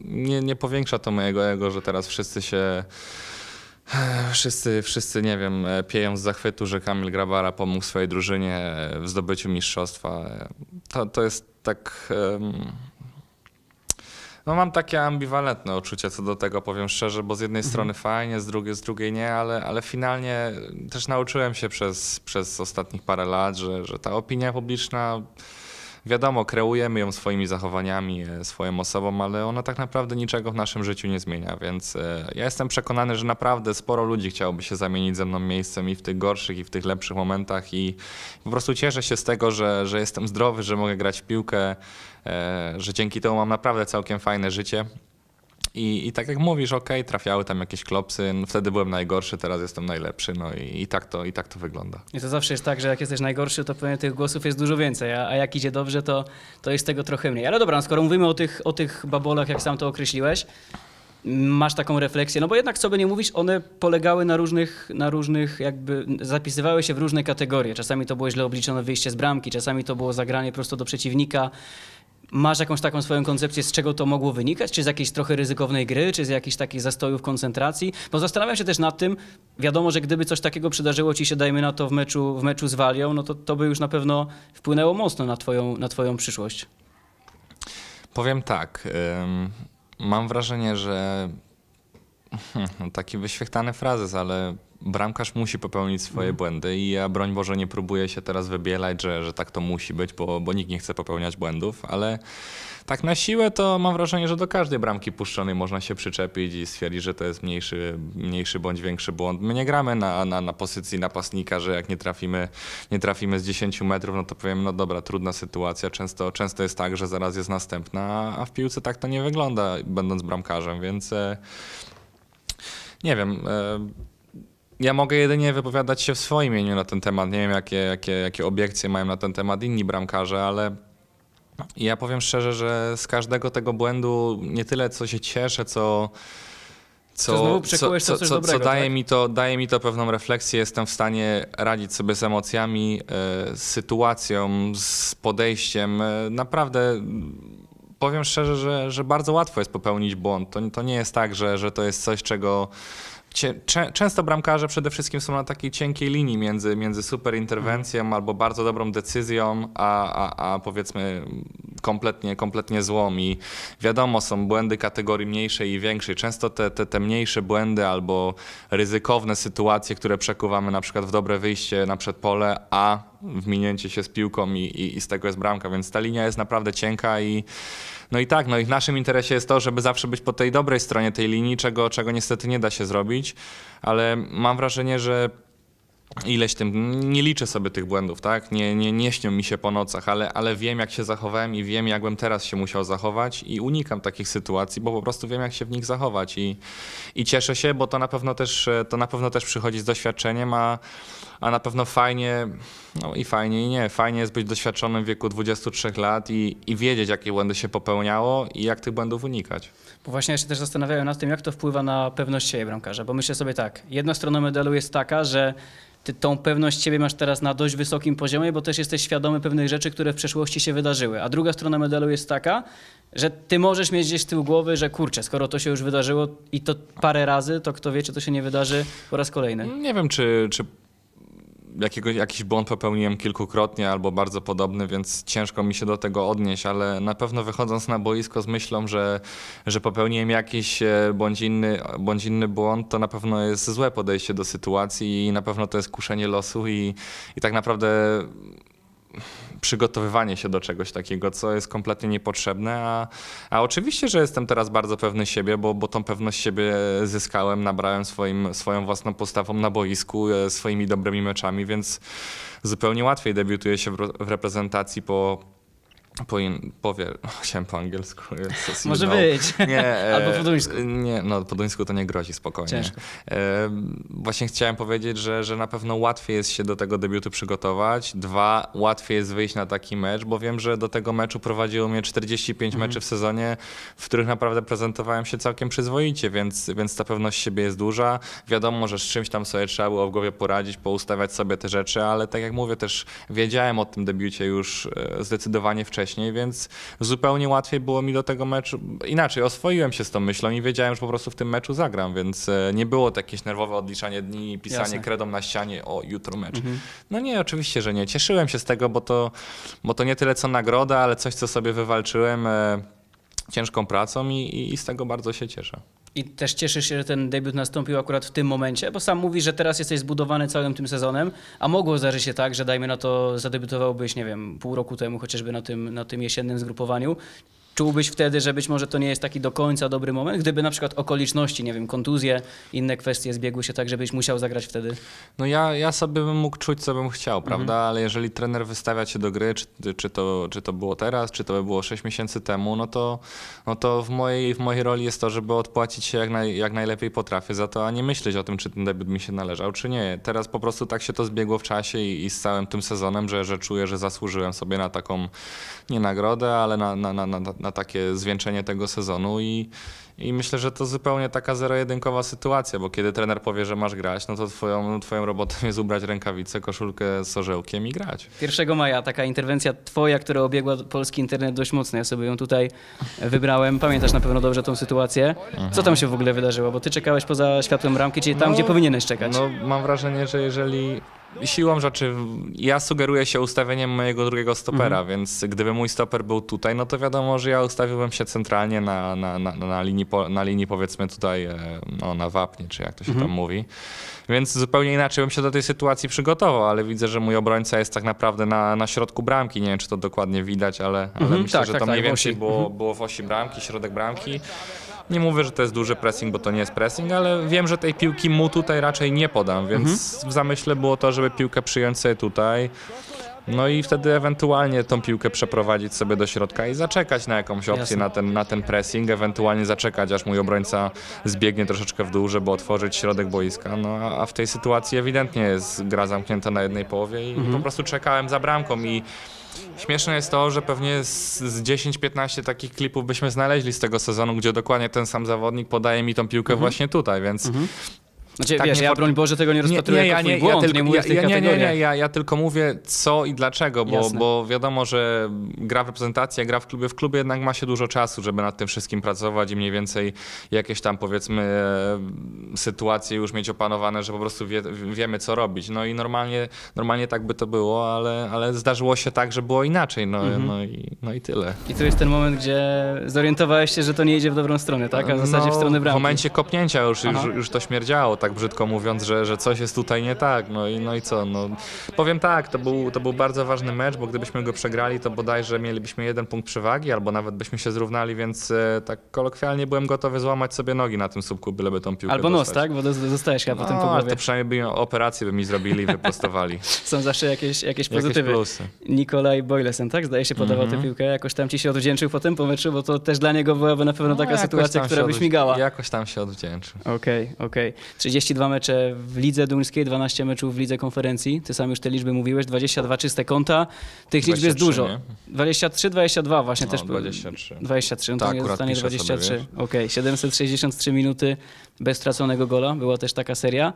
nie, nie powiększa to mojego ego, że teraz wszyscy się... Wszyscy, wszyscy, nie wiem, e, pieją z zachwytu, że Kamil Grabara pomógł swojej drużynie w zdobyciu mistrzostwa. To, to jest tak. No mam takie ambiwalentne uczucie co do tego, powiem szczerze, bo z jednej mhm. strony fajnie, z drugiej, z drugiej nie, ale, ale finalnie też nauczyłem się przez, przez ostatnich parę lat, że, że ta opinia publiczna Wiadomo, kreujemy ją swoimi zachowaniami, e, swoją osobą, ale ona tak naprawdę niczego w naszym życiu nie zmienia, więc e, ja jestem przekonany, że naprawdę sporo ludzi chciałoby się zamienić ze mną miejscem i w tych gorszych, i w tych lepszych momentach i po prostu cieszę się z tego, że, że jestem zdrowy, że mogę grać w piłkę, e, że dzięki temu mam naprawdę całkiem fajne życie. I, I tak jak mówisz, ok, trafiały tam jakieś klopsy, no wtedy byłem najgorszy, teraz jestem najlepszy, no i, i, tak to, i tak to wygląda. I to zawsze jest tak, że jak jesteś najgorszy, to pewnie tych głosów jest dużo więcej, a, a jak idzie dobrze, to, to jest tego trochę mniej. Ale dobra, no skoro mówimy o tych, o tych babolach, jak sam to określiłeś, masz taką refleksję, no bo jednak co by nie mówić, one polegały na różnych, na różnych jakby, zapisywały się w różne kategorie. Czasami to było źle obliczone wyjście z bramki, czasami to było zagranie prosto do przeciwnika, Masz jakąś taką swoją koncepcję, z czego to mogło wynikać? Czy z jakiejś trochę ryzykownej gry, czy z jakichś takich zastojów koncentracji? Bo zastanawiam się też nad tym, wiadomo, że gdyby coś takiego przydarzyło ci się, dajmy na to, w meczu, w meczu z Walią, no to to by już na pewno wpłynęło mocno na twoją, na twoją przyszłość. Powiem tak, mam wrażenie, że taki wyświechtany frazes, ale bramkarz musi popełnić swoje mm. błędy i ja broń Boże nie próbuję się teraz wybielać, że, że tak to musi być, bo, bo nikt nie chce popełniać błędów, ale tak na siłę to mam wrażenie, że do każdej bramki puszczonej można się przyczepić i stwierdzić, że to jest mniejszy, mniejszy bądź większy błąd. My nie gramy na, na, na pozycji napastnika, że jak nie trafimy, nie trafimy z 10 metrów, no to powiem, no dobra, trudna sytuacja, często, często jest tak, że zaraz jest następna, a w piłce tak to nie wygląda, będąc bramkarzem, więc e, nie wiem... E, ja mogę jedynie wypowiadać się w swoim imieniu na ten temat. Nie wiem, jakie, jakie, jakie obiekcje mają na ten temat inni bramkarze, ale ja powiem szczerze, że z każdego tego błędu nie tyle co się cieszę, co. Co, co, co, co dobrego, daje, tak? mi to, daje mi to pewną refleksję, jestem w stanie radzić sobie z emocjami, e, z sytuacją, z podejściem. E, naprawdę powiem szczerze, że, że bardzo łatwo jest popełnić błąd. To, to nie jest tak, że, że to jest coś, czego często bramkarze przede wszystkim są na takiej cienkiej linii między, między super interwencją mhm. albo bardzo dobrą decyzją, a, a, a powiedzmy kompletnie, kompletnie złą. I wiadomo, są błędy kategorii mniejszej i większej. Często te, te, te mniejsze błędy albo ryzykowne sytuacje, które przekuwamy na przykład w dobre wyjście na przedpole, a wminięcie się z piłką i, i, i z tego jest bramka. Więc ta linia jest naprawdę cienka i no i tak, no i w naszym interesie jest to, żeby zawsze być po tej dobrej stronie tej linii, czego, czego niestety nie da się zrobić, ale mam wrażenie, że ileś tym, nie liczę sobie tych błędów, tak? Nie, nie, nie śnią mi się po nocach, ale, ale wiem, jak się zachowałem i wiem, jakbym teraz się musiał zachować i unikam takich sytuacji, bo po prostu wiem, jak się w nich zachować i, i cieszę się, bo to na pewno też, to na pewno też przychodzi z doświadczeniem, a a na pewno fajnie, no i fajnie i nie, fajnie jest być doświadczonym w wieku 23 lat i, i wiedzieć, jakie błędy się popełniało i jak tych błędów unikać. Bo właśnie ja się też zastanawiałem nad tym, jak to wpływa na pewność siebie bramkarza, bo myślę sobie tak, jedna strona medalu jest taka, że ty tą pewność siebie masz teraz na dość wysokim poziomie, bo też jesteś świadomy pewnych rzeczy, które w przeszłości się wydarzyły. A druga strona medalu jest taka, że ty możesz mieć gdzieś z tyłu głowy, że kurczę, skoro to się już wydarzyło i to parę razy, to kto wie, czy to się nie wydarzy po raz kolejny. Nie wiem, czy, czy jakiego jakiś błąd popełniłem kilkukrotnie albo bardzo podobny, więc ciężko mi się do tego odnieść, ale na pewno wychodząc na boisko z myślą, że, że popełniłem jakiś e, bądź inny, bądź inny błąd, to na pewno jest złe podejście do sytuacji i na pewno to jest kuszenie losu i, i tak naprawdę przygotowywanie się do czegoś takiego, co jest kompletnie niepotrzebne, a, a oczywiście, że jestem teraz bardzo pewny siebie, bo, bo tą pewność siebie zyskałem, nabrałem swoim, swoją własną postawą na boisku, e, swoimi dobrymi meczami, więc zupełnie łatwiej debiutuje się w, w reprezentacji po po powie, chciałem po angielsku. Może być. Nie, e, Albo po duńsku. Nie, no po duńsku to nie grozi spokojnie. E, właśnie chciałem powiedzieć, że, że na pewno łatwiej jest się do tego debiutu przygotować. Dwa, łatwiej jest wyjść na taki mecz, bo wiem, że do tego meczu prowadziło mnie 45 mhm. meczy w sezonie, w których naprawdę prezentowałem się całkiem przyzwoicie, więc, więc ta pewność siebie jest duża. Wiadomo, że z czymś tam sobie trzeba było w głowie poradzić, poustawiać sobie te rzeczy, ale tak jak mówię, też wiedziałem o tym debiucie już e, zdecydowanie wcześniej wcześniej, więc zupełnie łatwiej było mi do tego meczu. Inaczej, oswoiłem się z tą myślą i wiedziałem, że po prostu w tym meczu zagram, więc e, nie było to jakieś nerwowe odliczanie dni i pisanie Jasne. kredą na ścianie o jutro mecz. Mhm. No nie, oczywiście, że nie. Cieszyłem się z tego, bo to, bo to nie tyle co nagroda, ale coś, co sobie wywalczyłem e, ciężką pracą i, i, i z tego bardzo się cieszę. I też cieszę się, że ten debiut nastąpił akurat w tym momencie, bo sam mówi, że teraz jesteś zbudowany całym tym sezonem, a mogło zdarzyć się tak, że dajmy na to, zadebiutowałbyś, nie wiem, pół roku temu chociażby na tym, na tym jesiennym zgrupowaniu, czułbyś wtedy, że być może to nie jest taki do końca dobry moment, gdyby na przykład okoliczności, nie wiem, kontuzje, inne kwestie zbiegły się tak, żebyś musiał zagrać wtedy? No ja, ja sobie bym mógł czuć, co bym chciał, mhm. prawda, ale jeżeli trener wystawia cię do gry, czy, czy, to, czy to było teraz, czy to by było 6 miesięcy temu, no to, no to w, mojej, w mojej roli jest to, żeby odpłacić się jak, naj, jak najlepiej potrafię za to, a nie myśleć o tym, czy ten debiut mi się należał, czy nie. Teraz po prostu tak się to zbiegło w czasie i, i z całym tym sezonem, że, że czuję, że zasłużyłem sobie na taką, nie nagrodę, ale na, na, na, na na takie zwieńczenie tego sezonu i, i myślę, że to zupełnie taka zero-jedynkowa sytuacja, bo kiedy trener powie, że masz grać, no to twoją, twoją robotą jest ubrać rękawice, koszulkę z orzełkiem i grać. 1 maja taka interwencja twoja, która obiegła polski internet dość mocno. Ja sobie ją tutaj wybrałem. Pamiętasz na pewno dobrze tą sytuację. Co tam się w ogóle wydarzyło? Bo ty czekałeś poza światłem ramki, czyli tam, no, gdzie powinieneś czekać. No mam wrażenie, że jeżeli siłą rzeczy ja sugeruję się ustawieniem mojego drugiego stopera, mhm. więc gdyby mój stoper był tutaj, no to wiadomo, że ja ustawiłbym się centralnie na, na, na, na linii, po, na linii powiedzmy tutaj e, no, na wapnie, czy jak to się mhm. tam mówi. Więc zupełnie inaczej bym się do tej sytuacji przygotował, ale widzę, że mój obrońca jest tak naprawdę na, na środku bramki. Nie wiem, czy to dokładnie widać, ale, ale mhm, myślę, tak, że tak, to tak, mniej więcej było, mhm. było w osi bramki, środek bramki. Nie mówię, że to jest duży pressing, bo to nie jest pressing, ale wiem, że tej piłki mu tutaj raczej nie podam, więc mhm. w zamyśle było to, żeby piłkę przyjąć sobie tutaj. No i wtedy ewentualnie tą piłkę przeprowadzić sobie do środka i zaczekać na jakąś opcję, na ten, na ten pressing, ewentualnie zaczekać, aż mój obrońca zbiegnie troszeczkę w dół, żeby otworzyć środek boiska. No a w tej sytuacji ewidentnie jest gra zamknięta na jednej połowie i mhm. po prostu czekałem za bramką i Śmieszne jest to, że pewnie z, z 10-15 takich klipów byśmy znaleźli z tego sezonu, gdzie dokładnie ten sam zawodnik podaje mi tą piłkę mhm. właśnie tutaj, więc mhm. Znaczy, tak wiesz, ja broń Boże tego nie rozpatruję nie, nie, jako ja, nie, błąd, ja tylko, nie mówię ja, ja, Nie, nie, ja, ja tylko mówię co i dlaczego, bo, bo wiadomo, że gra w reprezentacji, gra w klubie, w klubie jednak ma się dużo czasu, żeby nad tym wszystkim pracować i mniej więcej jakieś tam powiedzmy e, sytuacje już mieć opanowane, że po prostu wie, wiemy co robić. No i normalnie, normalnie tak by to było, ale, ale zdarzyło się tak, że było inaczej, no, mhm. no, i, no i tyle. I to jest ten moment, gdzie zorientowałeś się, że to nie idzie w dobrą stronę, tak? A w zasadzie no, w stronę bramki. W momencie kopnięcia już, już, już to śmierdziało, tak? tak brzydko mówiąc, że, że coś jest tutaj nie tak. No i, no i co? No, powiem tak, to był, to był bardzo ważny mecz, bo gdybyśmy go przegrali, to bodajże mielibyśmy jeden punkt przewagi, albo nawet byśmy się zrównali, więc e, tak kolokwialnie byłem gotowy złamać sobie nogi na tym słupku, byleby tą piłkę Albo nos, dostać. tak? Bo dostajesz chyba no, tym po głowie. to przynajmniej by operację by mi zrobili i wyprostowali. Są zawsze jakieś, jakieś pozytywy. Jakieś plusy. Nikolaj Boylesen, tak? Zdaje się podawał mm -hmm. tę mhm. piłkę, jakoś tam ci się odwdzięczył po po meczu, bo to też dla niego byłaby na pewno no, taka sytuacja, która by śmigała. Jakoś tam się odwdzięczył. Okej, okay, okej. Okay. Czyli 22 mecze w lidze duńskiej, 12 meczów w lidze konferencji. Ty sam już te liczby mówiłeś, 22 czyste konta. Tych liczb jest dużo. Nie? 23, 22 właśnie no, też. 23. 23, no to Ta, nie zostanie 23. Okej, okay. 763 minuty bez straconego gola, była też taka seria.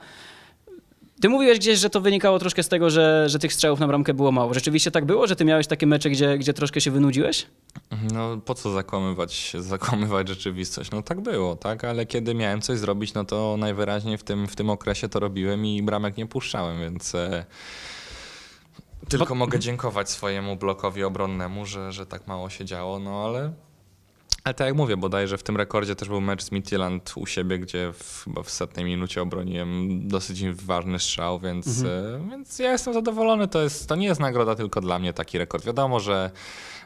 Ty mówiłeś gdzieś, że to wynikało troszkę z tego, że, że tych strzałów na bramkę było mało. Rzeczywiście tak było, że ty miałeś takie mecze, gdzie, gdzie troszkę się wynudziłeś? No po co zakłamywać, zakłamywać rzeczywistość? No tak było, tak, ale kiedy miałem coś zrobić, no to najwyraźniej w tym, w tym okresie to robiłem i bramek nie puszczałem, więc... E, tylko mogę dziękować swojemu blokowi obronnemu, że, że tak mało się działo, no ale ale tak jak mówię, bodajże w tym rekordzie też był mecz z Midtjylland u siebie, gdzie w, chyba w setnej minucie obroniłem dosyć ważny strzał, więc, mhm. E, więc ja jestem zadowolony. To, jest, to nie jest nagroda tylko dla mnie taki rekord. Wiadomo, że,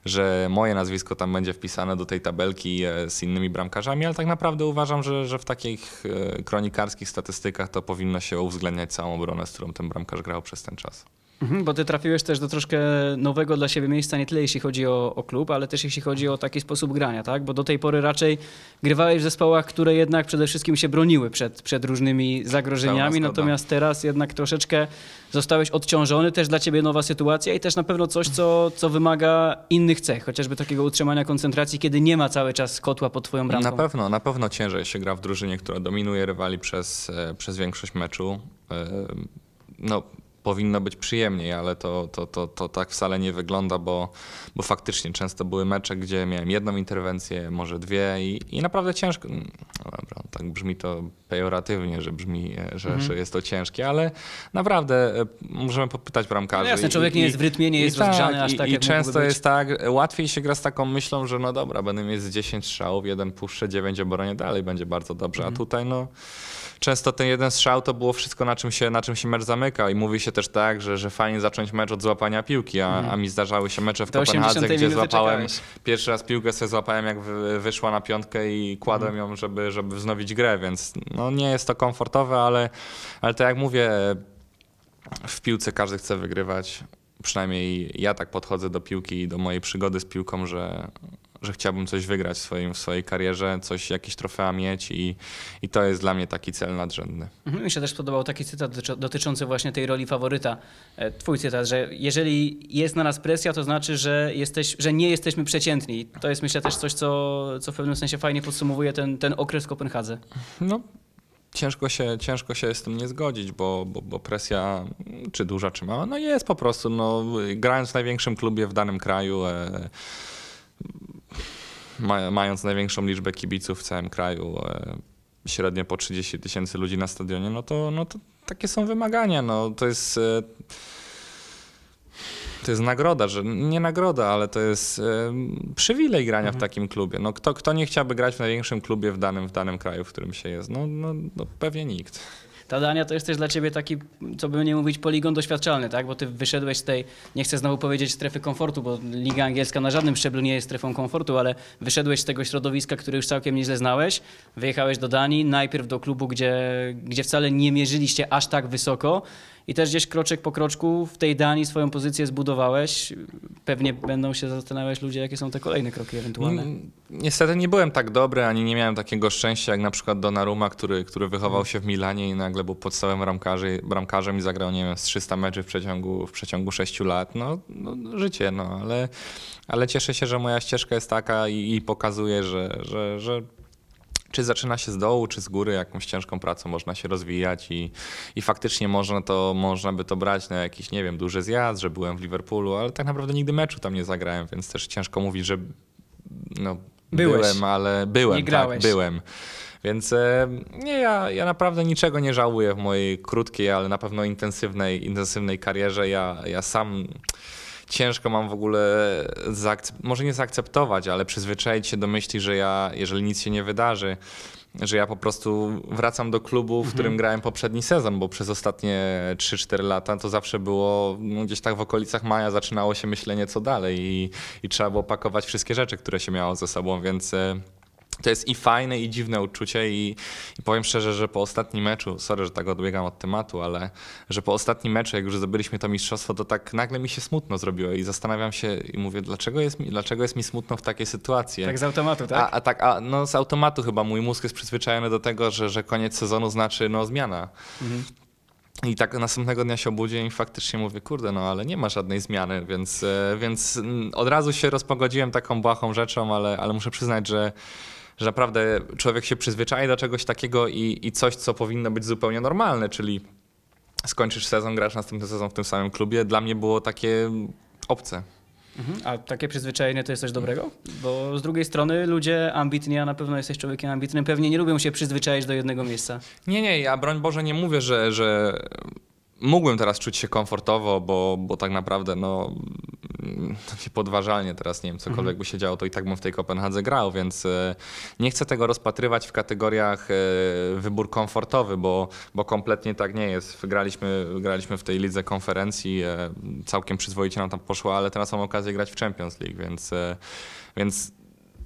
że moje nazwisko tam będzie wpisane do tej tabelki e, z innymi bramkarzami, ale tak naprawdę uważam, że, że w takich e, kronikarskich statystykach to powinno się uwzględniać całą obronę, z którą ten bramkarz grał przez ten czas. Mhm, bo ty trafiłeś też do troszkę nowego dla siebie miejsca, nie tyle jeśli chodzi o, o, klub, ale też jeśli chodzi o taki sposób grania, tak? Bo do tej pory raczej grywałeś w zespołach, które jednak przede wszystkim się broniły przed, przed różnymi zagrożeniami, natomiast teraz jednak troszeczkę zostałeś odciążony, też dla ciebie nowa sytuacja i też na pewno coś, co, co wymaga innych cech, chociażby takiego utrzymania koncentracji, kiedy nie ma cały czas kotła pod twoją bramką. Na pewno, na pewno ciężej się gra w drużynie, która dominuje rywali przez, e, przez większość meczu. E, no, powinno być przyjemniej, ale to, to, to, to tak wcale nie wygląda, bo, bo faktycznie często były mecze, gdzie miałem jedną interwencję, może dwie i, i naprawdę ciężko. Mm, no dobra, no tak brzmi to pejoratywnie, że brzmi, e, że, mhm. że jest to ciężkie, ale naprawdę e, możemy popytać bramkarzy. No jasne, człowiek i, nie jest w rytmie, nie jest rozgrzany tak, aż tak, I, i często jest tak, łatwiej się gra z taką myślą, że no dobra, będę mieć 10 strzałów, jeden puszczę, 9 nie dalej będzie bardzo dobrze, mhm. a tutaj no często ten jeden strzał to było wszystko, na czym się, na czym się mecz zamykał. I mówi się też tak, że, że fajnie zacząć mecz od złapania piłki, a, mhm. a mi zdarzały się mecze w Do Kopenhadze, gdzie złapałem czekałeś. pierwszy raz piłkę sobie złapałem, jak wyszła na piątkę i kładłem mm. ją, żeby, żeby wznowić grę, więc no, nie jest to komfortowe, ale, ale to jak mówię, w piłce każdy chce wygrywać. Przynajmniej ja tak podchodzę do piłki i do mojej przygody z piłką, że że chciałbym coś wygrać w, swoim, w swojej karierze, coś, jakieś trofea mieć i, i to jest dla mnie taki cel nadrzędny. Mhm, mi się też podobał taki cytat dotyczący właśnie tej roli faworyta. E, twój cytat, że jeżeli jest na nas presja, to znaczy, że, jesteś, że nie jesteśmy przeciętni. To jest myślę też coś, co, co w pewnym sensie fajnie podsumowuje ten, ten okres w Kopenhadze. No, ciężko się, ciężko się z tym nie zgodzić, bo, bo, bo, presja, czy duża, czy mała, no jest po prostu. No, grając w największym klubie w danym kraju, e, mając największą liczbę kibiców w całym kraju, e, średnio po 30 tysięcy ludzi na stadionie, no to, no to takie są wymagania. No, to jest. E, to jest nagroda, że nie nagroda, ale to jest e, przywilej grania mhm. w takim klubie. No, kto, kto nie chciałby grać w największym klubie w danym, w danym kraju, w którym się jest? No, no, no pewnie nikt. Ta Dania, to jest też dla ciebie taki, co by nie mówić, poligon doświadczalny, tak? Bo ty wyszedłeś z tej, nie chcę znowu powiedzieć strefy komfortu, bo Liga Angielska na żadnym szczeblu nie jest strefą komfortu, ale wyszedłeś z tego środowiska, które już całkiem nieźle znałeś, wyjechałeś do Danii, najpierw do klubu, gdzie, gdzie wcale nie mierzyliście aż tak wysoko, i też gdzieś kroczek po kroczku w tej Danii swoją pozycję zbudowałeś. Pewnie będą się zastanawiać ludzie, jakie są te kolejne kroki ewentualne. Mm, niestety nie byłem tak dobry, ani nie miałem takiego szczęścia jak na przykład Donnarumma, który, który wychował się w Milanie i nagle był podstawowym ramkarzy, bramkarzem i zagrał, nie wiem, z 300 meczy w przeciągu, w przeciągu 6 lat. No, no życie, no, ale, ale cieszę się, że moja ścieżka jest taka i, i pokazuje, że, że, że czy zaczyna się z dołu, czy z góry, jakąś ciężką pracą można się rozwijać i, i faktycznie można, to, można by to brać na jakiś, nie wiem, duży zjazd, że byłem w Liverpoolu, ale tak naprawdę nigdy meczu tam nie zagrałem, więc też ciężko mówić, że no, Byłeś. byłem, ale byłem, nie tak, byłem. Więc e, nie, ja, ja naprawdę niczego nie żałuję w mojej krótkiej, ale na pewno intensywnej, intensywnej karierze. Ja, ja sam ciężko mam w ogóle, może nie zaakceptować, ale przyzwyczaić się do myśli, że ja, jeżeli nic się nie wydarzy, że ja po prostu wracam do klubu, w mhm. którym grałem poprzedni sezon, bo przez ostatnie 3-4 lata to zawsze było no, gdzieś tak w okolicach maja zaczynało się myślenie co dalej i, i trzeba było pakować wszystkie rzeczy, które się miało ze sobą, więc e, to jest i fajne, i dziwne uczucie i, i, powiem szczerze, że po ostatnim meczu, sorry, że tak odbiegam od tematu, ale że po ostatnim meczu, jak już zdobyliśmy to mistrzostwo, to tak nagle mi się smutno zrobiło i zastanawiam się i mówię, dlaczego jest mi, dlaczego jest mi smutno w takiej sytuacji? Tak z automatu, tak? A, a tak, a, no z automatu chyba mój mózg jest przyzwyczajony do tego, że, że koniec sezonu znaczy no zmiana. Mhm. I tak następnego dnia się obudziłem i faktycznie mówię, kurde, no ale nie ma żadnej zmiany, więc, e, więc mm, od razu się rozpogodziłem taką błahą rzeczą, ale, ale muszę przyznać, że że naprawdę człowiek się przyzwyczaja do czegoś takiego i, i coś, co powinno być zupełnie normalne, czyli skończysz sezon, grasz następny sezon w tym samym klubie, dla mnie było takie obce. Mhm. A takie przyzwyczajenie to jest coś dobrego? Bo z drugiej strony ludzie ambitni, a na pewno jesteś człowiekiem ambitnym, pewnie nie lubią się przyzwyczaić do jednego miejsca. Nie, nie, ja broń Boże nie mówię, że, że mógłbym teraz czuć się komfortowo, bo, bo tak naprawdę no mm, podważalnie teraz, nie wiem, cokolwiek mhm. by się działo, to i tak bym w tej Kopenhadze grał, więc e, nie chcę tego rozpatrywać w kategoriach e, wybór komfortowy, bo, bo kompletnie tak nie jest. Graliśmy, graliśmy w tej lidze konferencji, e, całkiem przyzwoicie nam tam poszło, ale teraz mam okazję grać w Champions League, więc, więc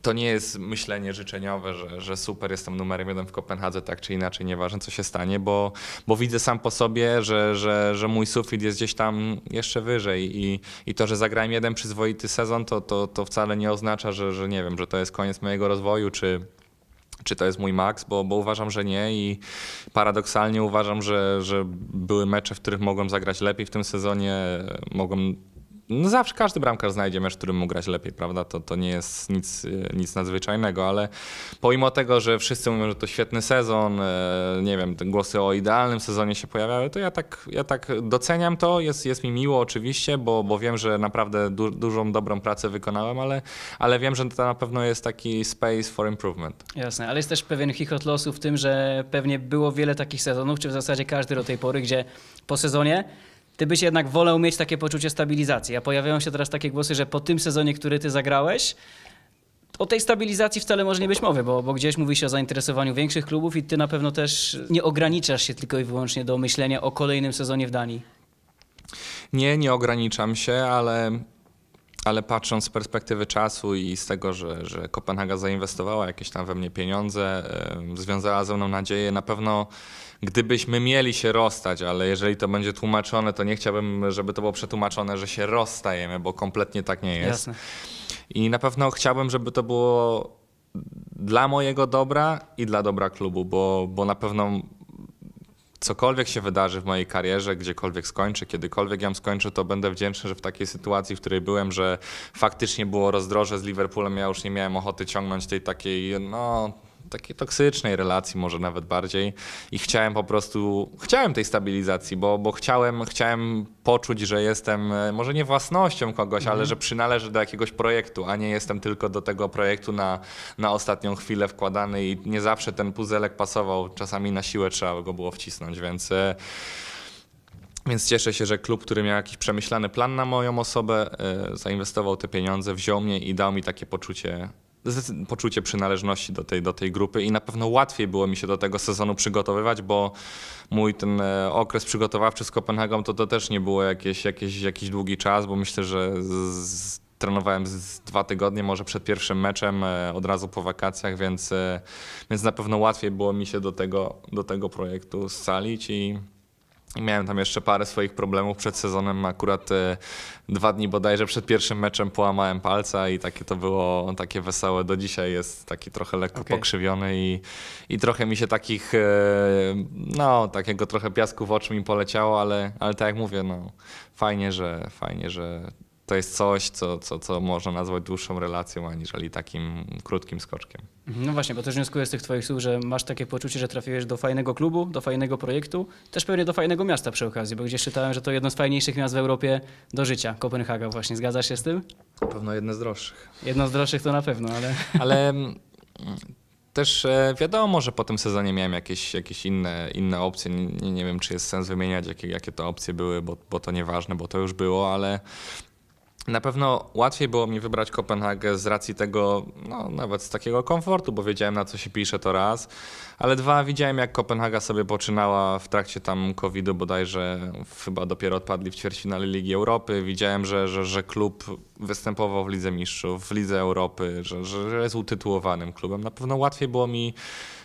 to nie jest myślenie życzeniowe, że, że super jestem numerem jeden w Kopenhadze, tak czy inaczej, nieważne co się stanie, bo, bo widzę sam po sobie, że, że, że mój sufit jest gdzieś tam jeszcze wyżej i, i to, że zagrałem jeden przyzwoity sezon, to, to, to wcale nie oznacza, że, że nie wiem, że to jest koniec mojego rozwoju, czy, czy to jest mój maks, bo, bo uważam, że nie i paradoksalnie uważam, że, że były mecze, w których mogłem zagrać lepiej w tym sezonie, mogłem no zawsze każdy bramkarz znajdzie mecz, którym mu grać lepiej, prawda? To, to nie jest nic, e, nic nadzwyczajnego, ale pomimo tego, że wszyscy mówią, że to świetny sezon, e, nie wiem, głosy o idealnym sezonie się pojawiały, to ja tak, ja tak doceniam to, jest, jest mi miło oczywiście, bo, bo wiem, że naprawdę du dużą, dobrą pracę wykonałem, ale, ale wiem, że to na pewno jest taki space for improvement. Jasne, ale jest też pewien chichot losu w tym, że pewnie było wiele takich sezonów, czy w zasadzie każdy do tej pory, gdzie po sezonie ty byś jednak wolał mieć takie poczucie stabilizacji, a pojawiają się teraz takie głosy, że po tym sezonie, który ty zagrałeś, o tej stabilizacji wcale może nie być mowy, bo, bo, gdzieś mówi się o zainteresowaniu większych klubów i ty na pewno też nie ograniczasz się tylko i wyłącznie do myślenia o kolejnym sezonie w Danii. Nie, nie ograniczam się, ale ale patrząc z perspektywy czasu i z tego, że, że Kopenhaga zainwestowała jakieś tam we mnie pieniądze, związała ze mną nadzieję, na pewno gdybyśmy mieli się rozstać, ale jeżeli to będzie tłumaczone, to nie chciałbym, żeby to było przetłumaczone, że się rozstajemy, bo kompletnie tak nie jest. Jasne. I na pewno chciałbym, żeby to było dla mojego dobra i dla dobra klubu, bo, bo na pewno cokolwiek się wydarzy w mojej karierze, gdziekolwiek skończę, kiedykolwiek ją skończę, to będę wdzięczny, że w takiej sytuacji, w której byłem, że faktycznie było rozdroże z Liverpoolem, ja już nie miałem ochoty ciągnąć tej takiej, no takiej toksycznej relacji, może nawet bardziej. I chciałem po prostu, chciałem tej stabilizacji, bo, bo chciałem, chciałem poczuć, że jestem e, może nie własnością kogoś, ale mhm. że przynależę do jakiegoś projektu, a nie jestem tylko do tego projektu na, na ostatnią chwilę wkładany i nie zawsze ten puzelek pasował. Czasami na siłę trzeba go było wcisnąć, więc. E, więc cieszę się, że klub, który miał jakiś przemyślany plan na moją osobę, e, zainwestował te pieniądze, wziął mnie i dał mi takie poczucie poczucie przynależności do tej, do tej grupy i na pewno łatwiej było mi się do tego sezonu przygotowywać, bo mój ten e, okres przygotowawczy z Kopenhagą to, to też nie było jakieś, jakieś, jakiś długi czas, bo myślę, że z, trenowałem z dwa tygodnie, może przed pierwszym meczem, e, od razu po wakacjach, więc, e, więc na pewno łatwiej było mi się do tego, do tego projektu scalić i Miałem tam jeszcze parę swoich problemów przed sezonem, akurat e, dwa dni bodajże przed pierwszym meczem połamałem palca i takie to było takie wesołe. Do dzisiaj jest taki trochę lekko okay. pokrzywiony i, i trochę mi się takich, e, no takiego trochę piasku w oczy mi poleciało, ale, ale tak jak mówię, no fajnie, że, fajnie, że to jest coś, co, co, co można nazwać dłuższą relacją, aniżeli takim krótkim skoczkiem. Mhm. No właśnie, bo też wnioskuję z tych Twoich słów, że masz takie poczucie, że trafiłeś do fajnego klubu, do fajnego projektu, też pewnie do fajnego miasta przy okazji, bo gdzieś czytałem, że to jedno z fajniejszych miast w Europie do życia, Kopenhaga właśnie. Zgadza się z tym? Na pewno jedno z droższych. Jedno z droższych to na pewno, ale... Ale mm, też e, wiadomo, że po tym sezonie miałem jakieś, jakieś inne, inne opcje. Nie, nie wiem, czy jest sens wymieniać, jakie, jakie to opcje były, bo, bo to nieważne, bo to już było, ale na pewno łatwiej było mi wybrać Kopenhagę z racji tego, no, nawet z takiego komfortu, bo wiedziałem na co się pisze to raz, ale dwa, widziałem jak Kopenhaga sobie poczynała w trakcie tam COVID-u bodajże, chyba dopiero odpadli w ćwierćfinale Ligi Europy, widziałem, że, że, że klub występował w Lidze Mistrzów, w Lidze Europy, że, że jest utytułowanym klubem. Na pewno łatwiej było mi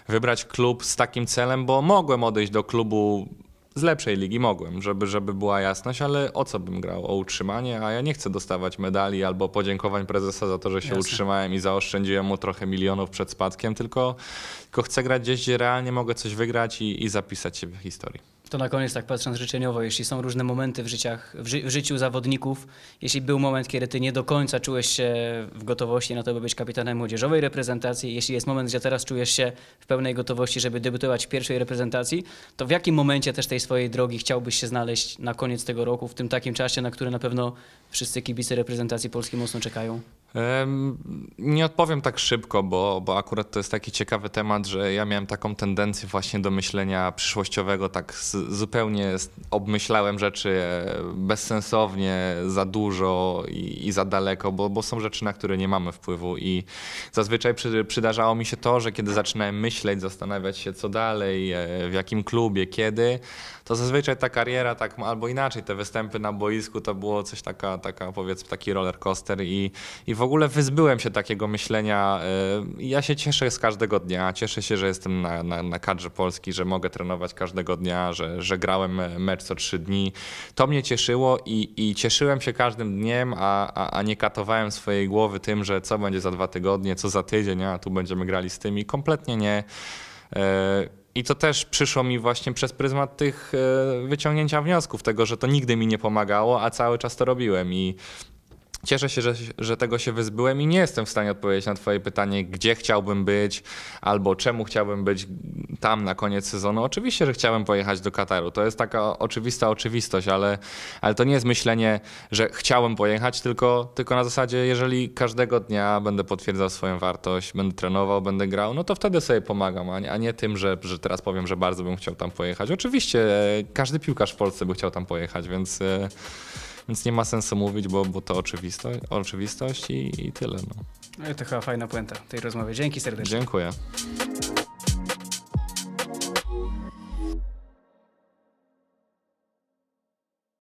wybrać klub z takim celem, bo mogłem odejść do klubu z lepszej ligi mogłem, żeby, żeby była jasność, ale o co bym grał? O utrzymanie, a ja nie chcę dostawać medali albo podziękowań prezesa za to, że się Jasne. utrzymałem i zaoszczędziłem mu trochę milionów przed spadkiem, tylko, tylko chcę grać gdzieś, gdzie realnie mogę coś wygrać i, i zapisać się w historii to na koniec tak patrząc życzeniowo, jeśli są różne momenty w, życiach, w, ży w, życiu zawodników, jeśli był moment, kiedy ty nie do końca czułeś się w gotowości na to, by być kapitanem młodzieżowej reprezentacji, jeśli jest moment, gdzie teraz czujesz się w pełnej gotowości, żeby debutować w pierwszej reprezentacji, to w jakim momencie też tej swojej drogi chciałbyś się znaleźć na koniec tego roku, w tym takim czasie, na który na pewno wszyscy kibice reprezentacji Polski mocno czekają? Nie odpowiem tak szybko, bo, bo akurat to jest taki ciekawy temat, że ja miałem taką tendencję właśnie do myślenia przyszłościowego, tak z, zupełnie obmyślałem rzeczy e, bezsensownie, za dużo i, i za daleko, bo, bo, są rzeczy, na które nie mamy wpływu i zazwyczaj przy, przydarzało mi się to, że kiedy zaczynałem myśleć, zastanawiać się co dalej, e, w jakim klubie, kiedy, to zazwyczaj ta kariera, tak, albo inaczej, te występy na boisku to było coś taka, taka powiedzmy taki roller coaster i, i w ogóle wyzbyłem się takiego myślenia. Y, ja się cieszę z każdego dnia, cieszę się, że jestem na, na, na kadrze Polski, że mogę trenować każdego dnia, że, że grałem mecz co trzy dni. To mnie cieszyło i, i cieszyłem się każdym dniem, a, a, a nie katowałem swojej głowy tym, że co będzie za dwa tygodnie, co za tydzień, a tu będziemy grali z tymi. Kompletnie nie. Y, i to też przyszło mi właśnie przez pryzmat tych e, wyciągnięcia wniosków, tego, że to nigdy mi nie pomagało, a cały czas to robiłem. I Cieszę się, że, że tego się wyzbyłem i nie jestem w stanie odpowiedzieć na Twoje pytanie, gdzie chciałbym być albo czemu chciałbym być tam na koniec sezonu. Oczywiście, że chciałem pojechać do Kataru. To jest taka oczywista oczywistość, ale, ale to nie jest myślenie, że chciałem pojechać, tylko, tylko na zasadzie, jeżeli każdego dnia będę potwierdzał swoją wartość, będę trenował, będę grał, no to wtedy sobie pomagam, a nie, a nie tym, że, że teraz powiem, że bardzo bym chciał tam pojechać. Oczywiście, e, każdy piłkarz w Polsce by chciał tam pojechać, więc. E, więc nie ma sensu mówić, bo, bo to oczywisto, oczywistość i, i tyle. No. no i to chyba fajna puenta tej rozmowy. Dzięki serdecznie. Dziękuję.